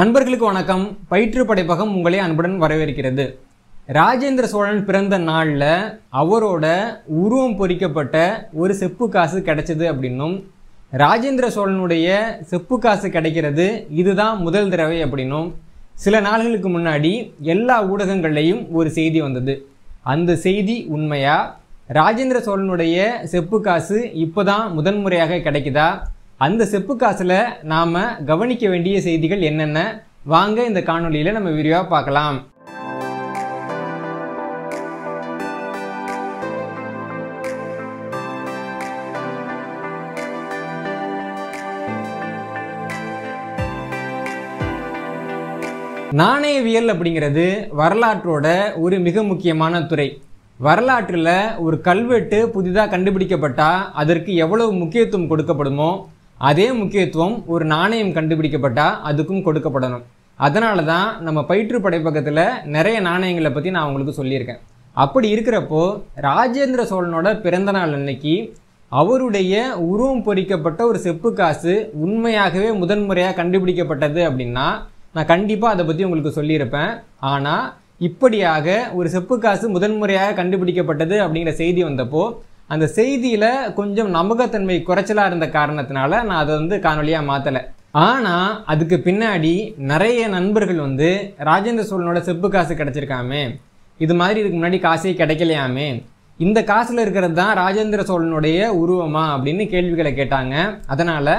நண்பர்களுக்கு வணக்கம் பயிற்று படைப்பகம் உங்களை அன்புடன் வரவேற்கிறது ராஜேந்திர சோழன் பிறந்த நாளில் அவரோட உருவம் பொறிக்கப்பட்ட ஒரு செப்பு காசு கிடைச்சது அப்படின்னும் ராஜேந்திர சோழனுடைய செப்பு காசு கிடைக்கிறது இதுதான் முதல் தடவை அப்படின்னும் சில நாள்களுக்கு முன்னாடி எல்லா ஊடகங்கள்லையும் ஒரு செய்தி வந்தது அந்த செய்தி உண்மையா ராஜேந்திர சோழனுடைய செப்பு காசு இப்போ தான் முதன்முறையாக கிடைக்குதா அந்த செப்பு காசில் நாம் கவனிக்க வேண்டிய செய்திகள் என்னென்ன வாங்க இந்த காணொலியில் நம்ம விரிவாக பார்க்கலாம் நாணயவியல் அப்படிங்கிறது வரலாற்றோட ஒரு மிக முக்கியமான துறை வரலாற்றில் ஒரு கல்வெட்டு புதிதாக கண்டுபிடிக்கப்பட்டால் அதற்கு எவ்வளவு முக்கியத்துவம் கொடுக்கப்படுமோ அதே முக்கியத்துவம் ஒரு நாணயம் கண்டுபிடிக்கப்பட்டால் அதுக்கும் கொடுக்கப்படணும் அதனால தான் நம்ம பயிற்று பக்கத்தில் நிறைய நாணயங்களை பற்றி நான் உங்களுக்கு சொல்லியிருக்கேன் அப்படி இருக்கிறப்போ ராஜேந்திர சோழனோட பிறந்தநாள் அன்னைக்கு அவருடைய உருவம் பொறிக்கப்பட்ட ஒரு செப்பு காசு உண்மையாகவே முதன்முறையாக கண்டுபிடிக்கப்பட்டது அப்படின்னா நான் கண்டிப்பாக அதை பற்றி உங்களுக்கு சொல்லியிருப்பேன் ஆனால் இப்படியாக ஒரு செப்பு காசு முதன்முறையாக கண்டுபிடிக்கப்பட்டது அப்படிங்கிற செய்தி வந்தப்போ அந்த செய்தியில் கொஞ்சம் நம்பகத்தன்மை குறைச்சலாக இருந்த காரணத்தினால நான் அதை வந்து காணொலியாக மாற்றலை ஆனால் அதுக்கு பின்னாடி நிறைய நண்பர்கள் வந்து ராஜேந்திர சோழனோட செப்பு காசு கிடச்சிருக்காமே இது மாதிரி இதுக்கு முன்னாடி காசே கிடைக்கலையாமே இந்த காசில் இருக்கிறது தான் ராஜேந்திர சோழனுடைய உருவமா அப்படின்னு கேள்விகளை கேட்டாங்க அதனால்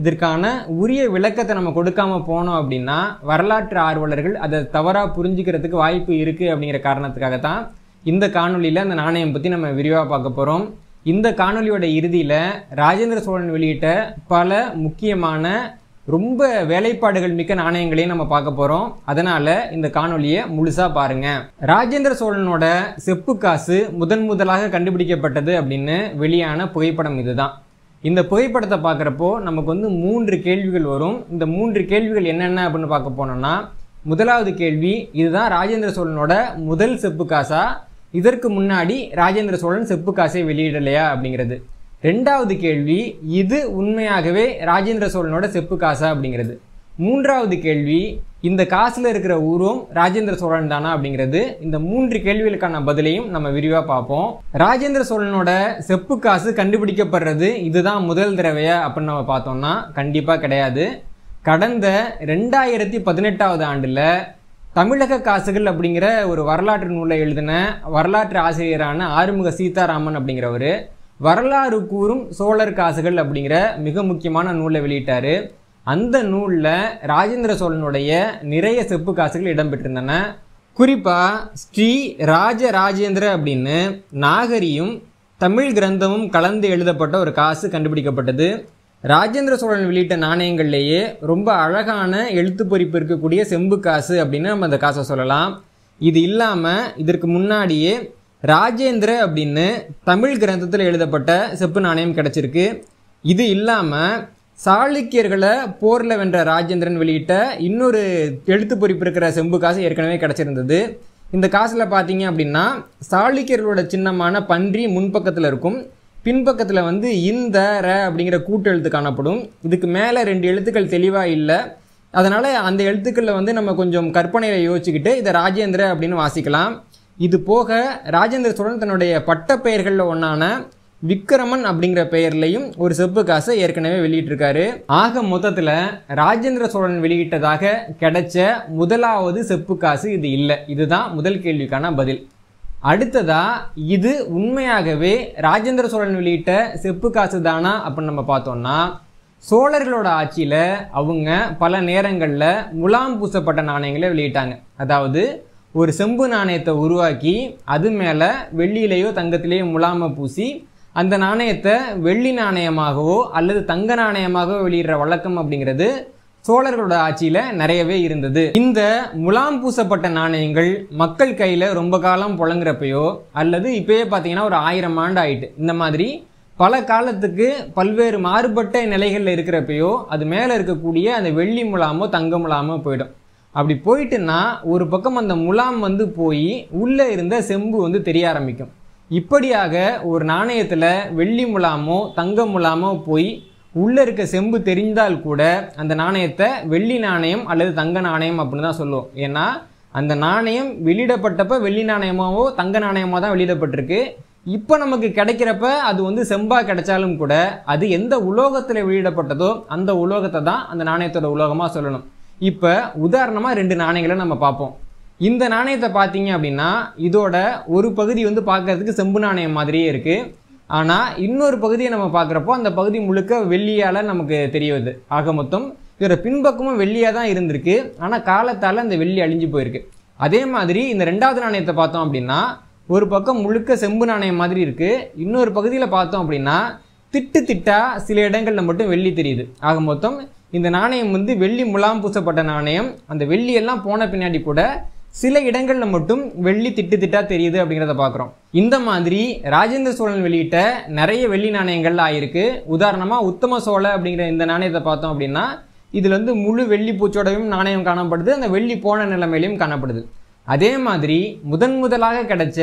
இதற்கான உரிய விளக்கத்தை நம்ம கொடுக்காம போனோம் அப்படின்னா வரலாற்று ஆர்வலர்கள் அதை தவறாக புரிஞ்சுக்கிறதுக்கு வாய்ப்பு இருக்குது அப்படிங்கிற காரணத்துக்காக தான் இந்த காணொலியில் அந்த நாணயம் பற்றி நம்ம விரிவாக பார்க்க போகிறோம் இந்த காணொலியோட இறுதியில் ராஜேந்திர சோழன் வெளியிட்ட பல முக்கியமான ரொம்ப வேலைப்பாடுகள் மிக்க நாணயங்களையும் நம்ம பார்க்க போகிறோம் அதனால் இந்த காணொலியை முழுசாக பாருங்கள் ராஜேந்திர சோழனோட செப்பு காசு முதன் முதலாக கண்டுபிடிக்கப்பட்டது அப்படின்னு வெளியான புகைப்படம் இதுதான் இந்த புகைப்படத்தை பார்க்குறப்போ நமக்கு வந்து மூன்று கேள்விகள் வரும் இந்த மூன்று கேள்விகள் என்னென்ன அப்படின்னு பார்க்க போனோம்னா முதலாவது கேள்வி இதுதான் ராஜேந்திர சோழனோட முதல் செப்பு காசா இதற்கு முன்னாடி ராஜேந்திர சோழன் செப்பு காசை வெளியிடலையா அப்படிங்கிறது ரெண்டாவது கேள்வி இது உண்மையாகவே ராஜேந்திர சோழனோட செப்பு காசா அப்படிங்கிறது மூன்றாவது கேள்வி இந்த காசில் இருக்கிற ஊரும் ராஜேந்திர சோழன் தானா அப்படிங்கிறது இந்த மூன்று கேள்விகளுக்கான பதிலையும் நம்ம விரிவாக பார்ப்போம் ராஜேந்திர சோழனோட செப்பு காசு கண்டுபிடிக்கப்படுறது இதுதான் முதல் தடவையா அப்படின்னு நம்ம பார்த்தோம்னா கண்டிப்பாக கிடையாது கடந்த ரெண்டாயிரத்தி பதினெட்டாவது ஆண்டில் தமிழக காசுகள் அப்படிங்கிற ஒரு வரலாற்று நூலை எழுதின வரலாற்று ஆசிரியரான ஆறுமுக சீதாராமன் அப்படிங்கிறவர் வரலாறு கூறும் சோழர் காசுகள் அப்படிங்கிற மிக முக்கியமான நூலை வெளியிட்டார் அந்த நூலில் ராஜேந்திர சோழனுடைய நிறைய செப்பு காசுகள் இடம்பெற்றிருந்தன குறிப்பாக ஸ்ரீ ராஜ ராஜேந்திர அப்படின்னு நாகரியும் தமிழ் கிரந்தமும் கலந்து எழுதப்பட்ட ஒரு காசு கண்டுபிடிக்கப்பட்டது ராஜேந்திர சோழன் வெளியிட்ட நாணயங்கள்லேயே ரொம்ப அழகான எழுத்து பொறிப்பு இருக்கக்கூடிய செம்பு காசு அப்படின்னு நம்ம அந்த காசை சொல்லலாம் இது இல்லாமல் இதற்கு முன்னாடியே ராஜேந்திர அப்படின்னு தமிழ் கிரந்தத்தில் எழுதப்பட்ட செப்பு நாணயம் கிடச்சிருக்கு இது இல்லாமல் சாளுக்கியர்களை போரில் வென்ற ராஜேந்திரன் வெளியிட்ட இன்னொரு எழுத்து பொறிப்பு இருக்கிற செம்பு காசு ஏற்கனவே கிடச்சிருந்தது இந்த காசில் பார்த்தீங்க அப்படின்னா சாளுக்கியர்களோட சின்னமான பன்றி முன்பக்கத்தில் இருக்கும் பின்பக்கத்தில் வந்து இந்த ர அப்படிங்கிற கூட்டெழுத்து காணப்படும் இதுக்கு மேலே ரெண்டு எழுத்துக்கள் தெளிவாக இல்லை அதனால் அந்த எழுத்துக்களில் வந்து நம்ம கொஞ்சம் கற்பனையில் யோசிச்சுக்கிட்டு இதை ராஜேந்திர அப்படின்னு வாசிக்கலாம் இது போக ராஜேந்திர சோழன் தன்னுடைய பட்ட பெயர்களில் ஒன்றான விக்ரமன் அப்படிங்கிற பெயர்லையும் ஒரு செப்பு காசை ஏற்கனவே வெளியிட்டிருக்காரு ஆக மொத்தத்தில் ராஜேந்திர சோழன் வெளியிட்டதாக கிடைச்ச முதலாவது செப்பு காசு இது இல்லை இதுதான் முதல் கேள்விக்கான பதில் அடுத்ததா இது உண்மையாகவே ராஜேந்திர சோழன் வெளியிட்ட செப்பு காசு தானா அப்படின்னு நம்ம பார்த்தோம்னா சோழர்களோட ஆட்சியில் அவங்க பல நேரங்களில் முலாம் பூசப்பட்ட நாணயங்களை வெளியிட்டாங்க அதாவது ஒரு செம்பு நாணயத்தை உருவாக்கி அது மேலே வெள்ளியிலேயோ தங்கத்திலேயோ முலாமை பூசி அந்த நாணயத்தை வெள்ளி நாணயமாகவோ அல்லது தங்க நாணயமாகவோ வெளியிடுற வழக்கம் அப்படிங்கிறது சோழர்களோட ஆட்சியில நிறையவே இருந்தது இந்த முலாம் பூசப்பட்ட நாணயங்கள் மக்கள் கையில ரொம்ப காலம் புழங்குறப்பையோ அல்லது இப்பயே பாத்தீங்கன்னா ஒரு ஆயிரம் ஆண்டு ஆயிட்டு இந்த மாதிரி பல காலத்துக்கு பல்வேறு மாறுபட்ட நிலைகளில் இருக்கிறப்பையோ அது மேலே இருக்கக்கூடிய அந்த வெள்ளி முலாமோ தங்க முலாமோ போயிடும் அப்படி போயிட்டுன்னா ஒரு பக்கம் அந்த முலாம் வந்து போய் உள்ளே இருந்த செம்பு வந்து தெரிய ஆரம்பிக்கும் இப்படியாக ஒரு நாணயத்தில் வெள்ளி முலாமோ தங்க முலாமோ போய் உள்ளே இருக்க செம்பு தெரிந்தால் கூட அந்த நாணயத்தை வெள்ளி நாணயம் அல்லது தங்க நாணயம் அப்படின்னு தான் சொல்லுவோம் ஏன்னா அந்த நாணயம் வெளியிடப்பட்டப்ப வெள்ளி நாணயமாகவோ தங்க நாணயமாக தான் வெளியிடப்பட்டிருக்கு இப்போ நமக்கு கிடைக்கிறப்ப அது வந்து செம்பாக கிடைச்சாலும் கூட அது எந்த உலோகத்தில் வெளியிடப்பட்டதோ அந்த உலோகத்தை தான் அந்த நாணயத்தோட உலோகமாக சொல்லணும் இப்போ உதாரணமாக ரெண்டு நாணயங்களை நம்ம பார்ப்போம் இந்த நாணயத்தை பார்த்தீங்க அப்படின்னா இதோட ஒரு பகுதி வந்து பார்க்கறதுக்கு செம்பு நாணயம் மாதிரியே இருக்குது ஆனால் இன்னொரு பகுதியை நம்ம பார்க்குறப்போ அந்த பகுதி முழுக்க வெள்ளியால் நமக்கு தெரியுது ஆக மொத்தம் இதோட பின்பக்கமும் வெள்ளியாக தான் இருந்திருக்கு ஆனால் காலத்தால் அந்த வெள்ளி அழிஞ்சு போயிருக்கு அதே மாதிரி இந்த ரெண்டாவது நாணயத்தை பார்த்தோம் அப்படின்னா ஒரு பக்கம் முழுக்க செம்பு நாணயம் மாதிரி இருக்குது இன்னொரு பகுதியில் பார்த்தோம் அப்படின்னா திட்டு திட்டா சில இடங்களில் மட்டும் வெள்ளி தெரியுது ஆக மொத்தம் இந்த நாணயம் வந்து வெள்ளி முலாம் பூசப்பட்ட நாணயம் அந்த வெள்ளியெல்லாம் போன பின்னாடி கூட சில இடங்களில் மட்டும் வெள்ளி திட்டு திட்டா தெரியுது அப்படிங்கிறத பார்க்குறோம் இந்த மாதிரி ராஜேந்திர சோழன் வெளியிட்ட நிறைய வெள்ளி நாணயங்கள் ஆயிருக்கு உதாரணமாக உத்தம சோழ அப்படிங்கிற இந்த நாணயத்தை பார்த்தோம் அப்படின்னா இதில் வந்து முழு வெள்ளி பூச்சோடையும் நாணயம் காணப்படுது அந்த வெள்ளி போன நிலைமையிலையும் காணப்படுது அதே மாதிரி முதன் முதலாக கிடைச்ச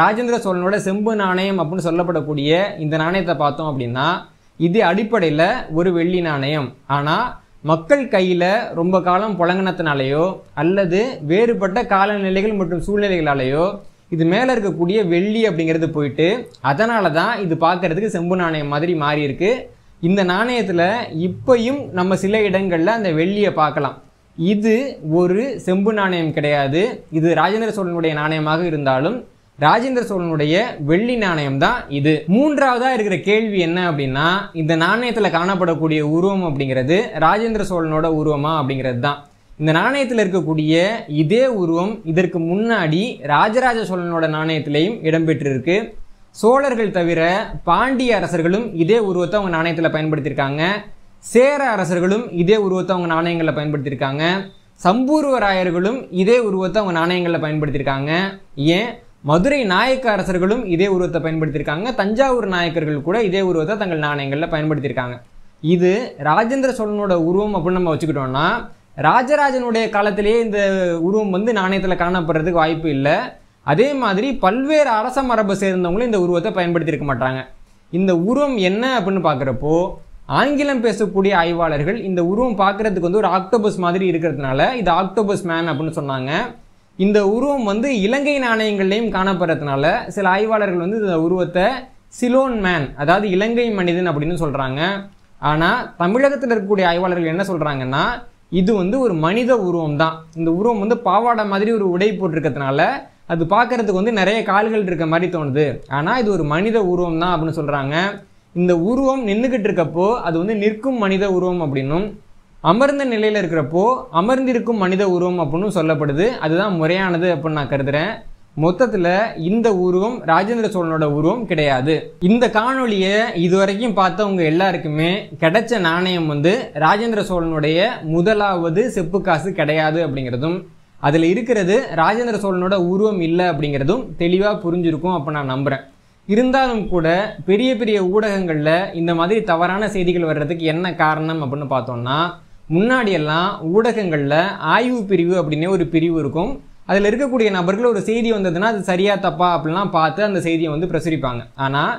ராஜேந்திர சோழனோட செம்பு நாணயம் அப்படின்னு சொல்லப்படக்கூடிய இந்த நாணயத்தை பார்த்தோம் அப்படின்னா இது அடிப்படையில் ஒரு வெள்ளி நாணயம் ஆனால் மக்கள் கையில் ரொம்ப காலம் புழங்கினத்தினாலேயோ அல்லது வேறுபட்ட காலநிலைகள் மற்றும் சூழ்நிலைகளாலேயோ இது மேலே இருக்கக்கூடிய வெள்ளி அப்படிங்கிறது போயிட்டு அதனால தான் இது பார்க்கறதுக்கு செம்பு நாணயம் மாதிரி மாறி இருக்கு இந்த நாணயத்தில் இப்பையும் நம்ம சில இடங்களில் அந்த வெள்ளியை பார்க்கலாம் இது ஒரு செம்பு நாணயம் கிடையாது இது ராஜேந்திர சோழனுடைய நாணயமாக இருந்தாலும் ராஜேந்திர சோழனுடைய வெள்ளி நாணயம் தான் இது மூன்றாவதா இருக்கிற கேள்வி என்ன அப்படின்னா இந்த நாணயத்துல காணப்படக்கூடிய உருவம் அப்படிங்கிறது ராஜேந்திர சோழனோட உருவமா அப்படிங்கிறது தான் இந்த நாணயத்தில் இருக்கக்கூடிய இதே உருவம் இதற்கு முன்னாடி ராஜராஜ சோழனோட நாணயத்திலையும் இடம்பெற்றிருக்கு சோழர்கள் தவிர பாண்டிய அரசர்களும் இதே உருவத்தை அவங்க நாணயத்தில் பயன்படுத்தியிருக்காங்க சேர அரசர்களும் இதே உருவத்தை அவங்க நாணயங்களில் பயன்படுத்தியிருக்காங்க சம்பூர்வராயர்களும் இதே உருவத்தை அவங்க நாணயங்களில் பயன்படுத்தியிருக்காங்க ஏன் மதுரை நாயக்க அரசர்களும் இதே உருவத்தை பயன்படுத்தியிருக்காங்க தஞ்சாவூர் நாயக்கர்கள் கூட இதே உருவத்தை தங்கள் நாணயங்களில் பயன்படுத்தியிருக்காங்க இது ராஜேந்திர சோழனோட உருவம் அப்படின்னு நம்ம வச்சுக்கிட்டோம்னா ராஜராஜனுடைய காலத்திலேயே இந்த உருவம் வந்து நாணயத்தில் காணப்படுறதுக்கு வாய்ப்பு இல்லை அதே மாதிரி பல்வேறு அரச மரபை சேர்ந்தவங்களும் இந்த உருவத்தை பயன்படுத்தியிருக்க மாட்டாங்க இந்த உருவம் என்ன அப்படின்னு பார்க்குறப்போ ஆங்கிலம் பேசக்கூடிய ஆய்வாளர்கள் இந்த உருவம் பார்க்குறதுக்கு வந்து ஒரு ஆக்டோபஸ் மாதிரி இருக்கிறதுனால இது ஆக்டோபஸ் மேன் அப்படின்னு சொன்னாங்க இந்த உருவம் வந்து இலங்கை நாணயங்கள்லையும் காணப்படுறதுனால சில ஆய்வாளர்கள் வந்து இந்த உருவத்தை சிலோன் மேன் அதாவது இலங்கை மனிதன் அப்படின்னு சொல்கிறாங்க ஆனால் தமிழகத்தில் இருக்கக்கூடிய ஆய்வாளர்கள் என்ன சொல்கிறாங்கன்னா இது வந்து ஒரு மனித உருவம் தான் இந்த உருவம் வந்து பாவாடை மாதிரி ஒரு உடை போட்டிருக்கிறதுனால அது பார்க்கறதுக்கு வந்து நிறைய கால்கள் இருக்க மாதிரி தோணுது ஆனால் இது ஒரு மனித உருவம் தான் அப்படின்னு சொல்கிறாங்க இந்த உருவம் நின்றுக்கிட்டு இருக்கப்போ அது வந்து நிற்கும் மனித உருவம் அப்படின்னும் அமர்ந்த நிலையில் இருக்கிறப்போ அமர்ந்திருக்கும் மனித உருவம் அப்படின்னு சொல்லப்படுது அதுதான் முறையானது அப்படின்னு நான் கருதுகிறேன் மொத்தத்தில் இந்த உருவம் ராஜேந்திர சோழனோட உருவம் கிடையாது இந்த காணொலியை இதுவரைக்கும் பார்த்தவங்க எல்லாருக்குமே கிடைச்ச நாணயம் வந்து ராஜேந்திர சோழனுடைய முதலாவது செப்பு காசு கிடையாது அப்படிங்கிறதும் அதில் இருக்கிறது ராஜேந்திர சோழனோட உருவம் இல்லை அப்படிங்கிறதும் தெளிவாக புரிஞ்சிருக்கும் அப்போ நான் நம்புகிறேன் இருந்தாலும் கூட பெரிய பெரிய ஊடகங்களில் இந்த மாதிரி தவறான செய்திகள் வர்றதுக்கு என்ன காரணம் அப்படின்னு பார்த்தோம்னா முன்னாடியெல்லாம் ஊடகங்களில் ஆய்வு பிரிவு அப்படின்னே ஒரு பிரிவு இருக்கும் அதில் இருக்கக்கூடிய நபர்கள் ஒரு செய்தி வந்ததுன்னா அது சரியாக தப்பா அப்படிலாம் பார்த்து அந்த செய்தியை வந்து பிரசுரிப்பாங்க ஆனால்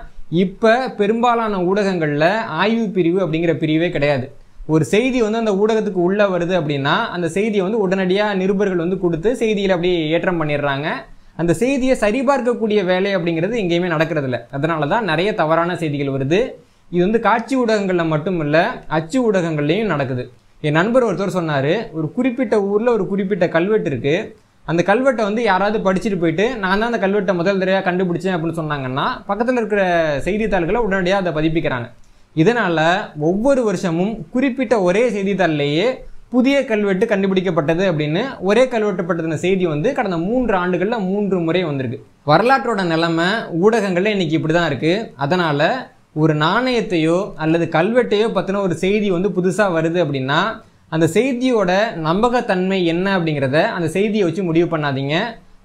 இப்போ பெரும்பாலான ஊடகங்களில் ஆய்வு பிரிவு அப்படிங்கிற பிரிவே கிடையாது ஒரு செய்தி வந்து அந்த ஊடகத்துக்கு உள்ளே வருது அப்படின்னா அந்த செய்தியை வந்து உடனடியாக நிருபர்கள் வந்து கொடுத்து செய்தியில் அப்படியே ஏற்றம் பண்ணிடுறாங்க அந்த செய்தியை சரிபார்க்கக்கூடிய வேலை அப்படிங்கிறது எங்கேயுமே நடக்கிறதில்ல அதனால தான் நிறைய தவறான செய்திகள் வருது இது வந்து காட்சி ஊடகங்களில் மட்டும் இல்லை அச்சு ஊடகங்கள்லேயும் நடக்குது என் நண்பர் ஒருத்தர் சொன்னார் ஒரு குறிப்பிட்ட ஊரில் ஒரு குறிப்பிட்ட கல்வெட்டு இருக்குது அந்த கல்வெட்டை வந்து யாராவது படிச்சுட்டு போயிட்டு நான் தான் அந்த கல்வெட்டை முதல் தடவையாக கண்டுபிடிச்சேன் அப்படின்னு சொன்னாங்கன்னா பக்கத்தில் இருக்கிற செய்தித்தாள்களை உடனடியாக அதை பதிப்பிக்கிறாங்க இதனால் ஒவ்வொரு வருஷமும் குறிப்பிட்ட ஒரே செய்தித்தாள்லேயே புதிய கல்வெட்டு கண்டுபிடிக்கப்பட்டது அப்படின்னு ஒரே கல்வெட்டு பட்டதின செய்தி வந்து கடந்த மூன்று ஆண்டுகளில் மூன்று முறை வந்திருக்கு வரலாற்றோட நிலைமை ஊடகங்களில் இன்றைக்கி இப்படி தான் இருக்குது அதனால் ஒரு நாணயத்தையோ அல்லது கல்வெட்டையோ பற்றின ஒரு செய்தி வந்து புதுசாக வருது அப்படின்னா அந்த செய்தியோட நம்பகத்தன்மை என்ன அப்படிங்கிறத அந்த செய்தியை வச்சு முடிவு பண்ணாதீங்க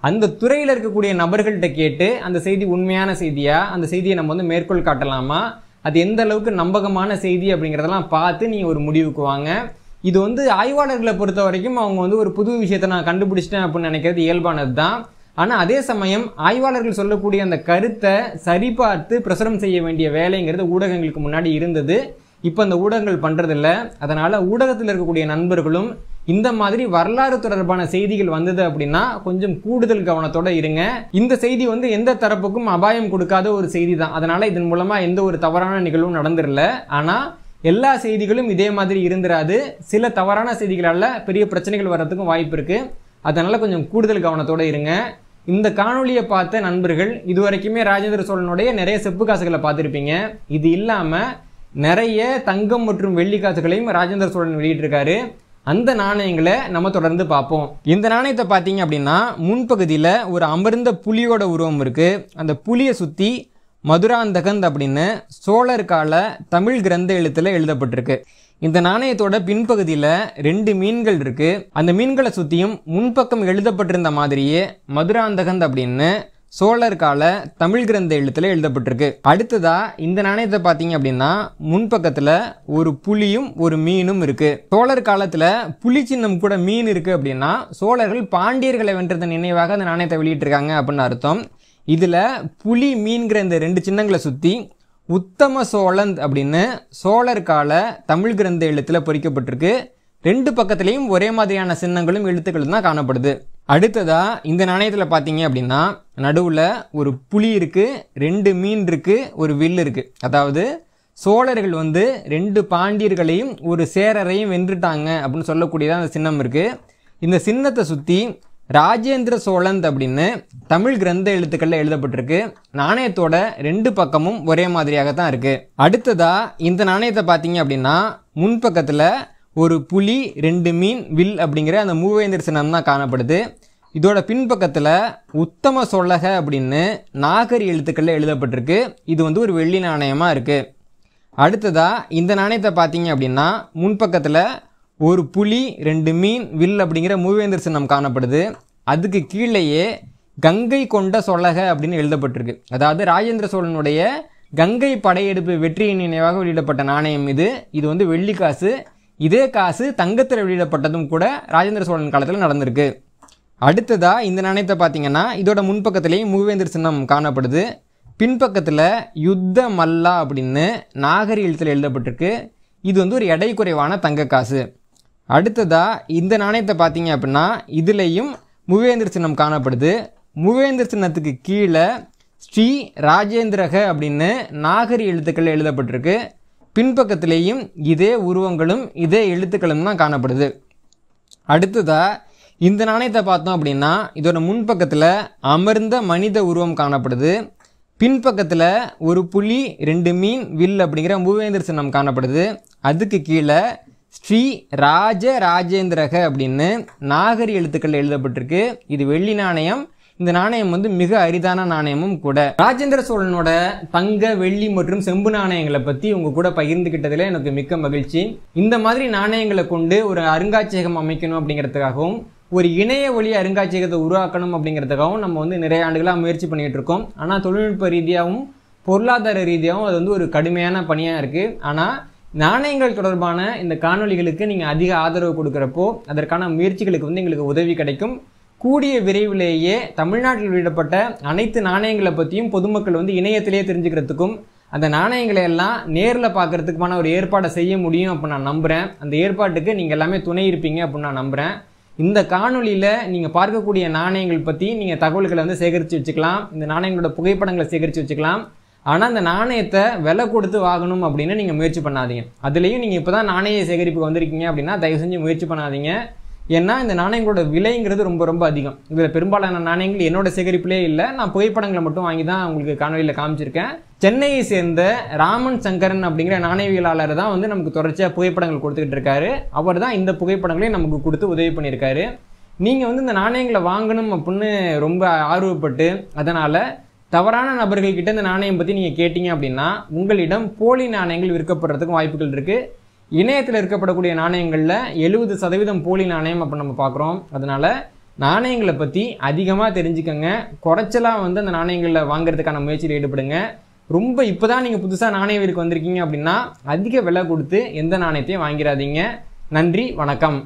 அந்த துறையில் இருக்கக்கூடிய நபர்கள்ட்ட கேட்டு அந்த செய்தி உண்மையான செய்தியாக அந்த செய்தியை நம்ம வந்து மேற்கோள் காட்டலாமா அது எந்த அளவுக்கு நம்பகமான செய்தி அப்படிங்கிறதெல்லாம் பார்த்து நீங்கள் ஒரு முடிவுக்கு வாங்க இது வந்து ஆய்வாளர்களை பொறுத்த வரைக்கும் அவங்க வந்து ஒரு புது விஷயத்தை நான் கண்டுபிடிச்சிட்டேன் அப்படின்னு நினைக்கிறது இயல்பானது தான் ஆனால் அதே சமயம் ஆய்வாளர்கள் சொல்லக்கூடிய அந்த கருத்தை சரிபார்த்து பிரசுரம் செய்ய வேண்டிய வேலைங்கிறது ஊடகங்களுக்கு முன்னாடி இருந்தது இப்போ அந்த ஊடகங்கள் பண்ணுறதில்ல அதனால் ஊடகத்தில் இருக்கக்கூடிய நண்பர்களும் இந்த மாதிரி வரலாறு தொடர்பான செய்திகள் வந்தது அப்படின்னா கொஞ்சம் கூடுதல் கவனத்தோடு இருங்க இந்த செய்தி வந்து எந்த தரப்புக்கும் அபாயம் கொடுக்காத ஒரு செய்தி தான் அதனால் இதன் மூலமாக எந்த ஒரு தவறான நிகழ்வும் நடந்துடல ஆனால் எல்லா செய்திகளும் இதே மாதிரி இருந்துராது சில தவறான செய்திகளால் பெரிய பிரச்சனைகள் வர்றதுக்கும் வாய்ப்பு இருக்குது அதனால் கொஞ்சம் கூடுதல் கவனத்தோடு இருங்க இந்த காணொலியை பார்த்த நண்பர்கள் இது வரைக்குமே ராஜேந்திர சோழனுடைய நிறைய செப்பு காசுகளை பார்த்துருப்பீங்க இது இல்லாமல் நிறைய தங்கம் மற்றும் வெள்ளி காசுகளையும் ராஜேந்திர சோழன் வெளியிட்டிருக்காரு அந்த நாணயங்களை நம்ம தொடர்ந்து பார்ப்போம் இந்த நாணயத்தை பார்த்தீங்க அப்படின்னா முன்பகுதியில் ஒரு அமர்ந்த புலியோட உருவம் இருக்குது அந்த புலியை சுற்றி மதுராந்தகந்த் அப்படின்னு சோழர் கால தமிழ் கிரந்த எழுத்தில் எழுதப்பட்டிருக்கு இந்த நாணயத்தோட பின்பகுதியில் ரெண்டு மீன்கள் இருக்கு அந்த மீன்களை சுற்றியும் முன்பக்கம் எழுதப்பட்டிருந்த மாதிரியே மதுராந்தகந்த் அப்படின்னு சோழர் கால தமிழ் கிரந்த எழுத்துல எழுதப்பட்டிருக்கு அடுத்ததா இந்த நாணயத்தை பார்த்தீங்க அப்படின்னா முன்பக்கத்துல ஒரு புலியும் ஒரு மீனும் இருக்கு சோழர் காலத்துல புலி சின்னம் கூட மீன் இருக்கு அப்படின்னா சோழர்கள் பாண்டியர்களை வென்றதன் நினைவாக அந்த நாணயத்தை வெளியிட்டிருக்காங்க அப்படின்னு அர்த்தம் இதுல புலி மீன்கிற இந்த ரெண்டு சின்னங்களை சுத்தி உத்தம சோழந்த் அப்படின்னு சோழர் கால தமிழ் கிரந்த எழுத்தில் பொறிக்கப்பட்டிருக்கு ரெண்டு பக்கத்துலேயும் ஒரே மாதிரியான சின்னங்களும் எழுத்துக்கள் தான் காணப்படுது அடுத்ததாக இந்த நாணயத்தில் பார்த்தீங்க அப்படின்னா நடுவில் ஒரு புலி இருக்குது ரெண்டு மீன் இருக்குது ஒரு வில் இருக்குது அதாவது சோழர்கள் வந்து ரெண்டு பாண்டியர்களையும் ஒரு சேரரையும் வென்றுட்டாங்க அப்படின்னு சொல்லக்கூடியதான் அந்த சின்னம் இருக்குது இந்த சின்னத்தை சுற்றி ராஜேந்திர சோழந்த் அப்படின்னு தமிழ் கிரந்த எழுத்துக்களில் எழுதப்பட்டிருக்கு நாணயத்தோட ரெண்டு பக்கமும் ஒரே மாதிரியாக தான் இருக்குது அடுத்ததாக இந்த நாணயத்தை பார்த்தீங்க அப்படின்னா முன்பக்கத்தில் ஒரு புலி ரெண்டு மீன் வில் அப்படிங்கிற அந்த மூவேந்திர சின்னம் தான் காணப்படுது இதோட பின்பக்கத்தில் உத்தம சொல்லக அப்படின்னு நாகரி எழுத்துக்களில் எழுதப்பட்டிருக்கு இது வந்து ஒரு வெள்ளி நாணயமாக இருக்குது அடுத்ததாக இந்த நாணயத்தை பார்த்தீங்க அப்படின்னா முன்பக்கத்தில் ஒரு புலி ரெண்டு மீன் வில் அப்படிங்கிற மூவேந்தர் சின்னம் காணப்படுது அதுக்கு கீழேயே கங்கை கொண்ட சொலக அப்படின்னு எழுதப்பட்டிருக்கு அதாவது ராஜேந்திர சோழனுடைய கங்கை படையெடுப்பு வெற்றியின் நினைவாக வெளியிடப்பட்ட நாணயம் இது இது வந்து வெள்ளி காசு இதே காசு தங்கத்தில் வெளியிடப்பட்டதும் கூட ராஜேந்திர சோழன் காலத்தில் நடந்திருக்கு அடுத்ததாக இந்த நாணயத்தை பார்த்தீங்கன்னா இதோட முன்பக்கத்திலேயும் மூவேந்திர சின்னம் காணப்படுது பின்பக்கத்தில் யுத்த மல்லா அப்படின்னு நாகரீகத்தில் எழுதப்பட்டிருக்கு இது வந்து ஒரு எடை குறைவான தங்க காசு அடுத்ததாக இந்த நாணயத்தை பார்த்தீங்க அப்படின்னா இதுலேயும் முவேந்திர சின்னம் காணப்படுது முவேந்திர சின்னத்துக்கு கீழே ஸ்ரீ ராஜேந்திரக அப்படின்னு நாகரி எழுத்துக்கள் எழுதப்பட்டிருக்கு பின்பக்கத்திலேயும் இதே உருவங்களும் இதே எழுத்துக்களும் தான் காணப்படுது அடுத்ததாக இந்த நாணயத்தை பார்த்தோம் அப்படின்னா இதோட முன்பக்கத்தில் அமர்ந்த மனித உருவம் காணப்படுது பின்பக்கத்தில் ஒரு புலி ரெண்டு மீன் வில் அப்படிங்கிற மூவேந்திர சின்னம் காணப்படுது அதுக்கு கீழே ஸ்ரீ ராஜ ராஜேந்திரக அப்படின்னு நாகரி எழுத்துக்கள் எழுதப்பட்டிருக்கு இது வெள்ளி நாணயம் இந்த நாணயம் வந்து மிக அரிதான நாணயமும் கூட ராஜேந்திர சோழனோட தங்க வெள்ளி மற்றும் செம்பு நாணயங்களை பற்றி உங்கள் கூட பகிர்ந்துகிட்டதுல எனக்கு மிக்க மகிழ்ச்சி இந்த மாதிரி நாணயங்களை கொண்டு ஒரு அருங்காட்சியகம் அமைக்கணும் அப்படிங்கிறதுக்காகவும் ஒரு இணைய ஒளி அருங்காட்சியகத்தை உருவாக்கணும் அப்படிங்கிறதுக்காகவும் நம்ம வந்து நிறைய ஆண்டுகளாக முயற்சி பண்ணிகிட்டு இருக்கோம் ஆனால் தொழில்நுட்ப ரீதியாகவும் பொருளாதார ரீதியாகவும் அது வந்து ஒரு கடுமையான பணியாக இருக்குது ஆனால் நாணயங்கள் தொடர்பான இந்த காணொலிகளுக்கு நீங்கள் அதிக ஆதரவு கொடுக்குறப்போ அதற்கான முயற்சிகளுக்கு வந்து எங்களுக்கு உதவி கிடைக்கும் கூடிய விரைவிலேயே தமிழ்நாட்டில் வெளியிடப்பட்ட அனைத்து நாணயங்களை பற்றியும் பொதுமக்கள் வந்து இணையத்திலேயே தெரிஞ்சுக்கிறதுக்கும் அந்த நாணயங்களை எல்லாம் நேரில் பார்க்குறதுக்குமான ஒரு ஏற்பாடை செய்ய முடியும் அப்படின்னு நான் நம்புகிறேன் அந்த ஏற்பாட்டுக்கு நீங்கள் எல்லாமே துணை இருப்பீங்க அப்படின்னு நான் நம்புகிறேன் இந்த காணொலியில் நீங்கள் பார்க்கக்கூடிய நாணயங்கள் பற்றி நீங்கள் தகவல்களை வந்து சேகரித்து வச்சுக்கலாம் இந்த நாணயங்களோட புகைப்படங்களை சேகரித்து வச்சுக்கலாம் ஆனால் அந்த நாணயத்தை விலை கொடுத்து வாங்கணும் அப்படின்னு நீங்கள் முயற்சி பண்ணாதீங்க அதுலேயும் நீங்கள் இப்போ தான் நாணய சேகரிப்புக்கு வந்திருக்கீங்க அப்படின்னா தயவு செஞ்சு முயற்சி பண்ணாதீங்க ஏன்னா இந்த நாணயங்களோட விலைங்கிறது ரொம்ப ரொம்ப அதிகம் இதில் பெரும்பாலான நாணயங்கள் என்னோட சேகரிப்புலேயே இல்லை நான் புகைப்படங்களை மட்டும் வாங்கி தான் உங்களுக்கு காணொலியில் காமிச்சிருக்கேன் சென்னையை சேர்ந்த ராமன் சங்கரன் அப்படிங்கிற நாணயவியலாளர் தான் வந்து நமக்கு தொடர்ச்சியாக புகைப்படங்கள் கொடுத்துக்கிட்டு இருக்காரு அவர் தான் இந்த புகைப்படங்களையும் நமக்கு கொடுத்து உதவி பண்ணியிருக்காரு நீங்கள் வந்து இந்த நாணயங்களை வாங்கணும் அப்படின்னு ரொம்ப ஆர்வப்பட்டு அதனால் தவறான நபர்கள்கிட்ட இந்த நாணயம் பற்றி நீங்கள் கேட்டிங்க அப்படின்னா உங்களிடம் போலி நாணயங்கள் விற்கப்படுறதுக்கும் வாய்ப்புகள் இருக்குது இணையத்தில் இருக்கப்படக்கூடிய நாணயங்களில் எழுபது சதவீதம் போலி நாணயம் அப்போ நம்ம பார்க்குறோம் அதனால் நாணயங்களை பற்றி அதிகமாக தெரிஞ்சுக்கோங்க குறைச்சலாக வந்து அந்த நாணயங்களில் வாங்குறதுக்கான முயற்சியில் ஈடுபடுங்க ரொம்ப இப்போ தான் நீங்கள் புதுசாக இருக்கு வந்திருக்கீங்க அப்படின்னா அதிக விலை கொடுத்து எந்த நாணயத்தையும் வாங்கிடாதீங்க நன்றி வணக்கம்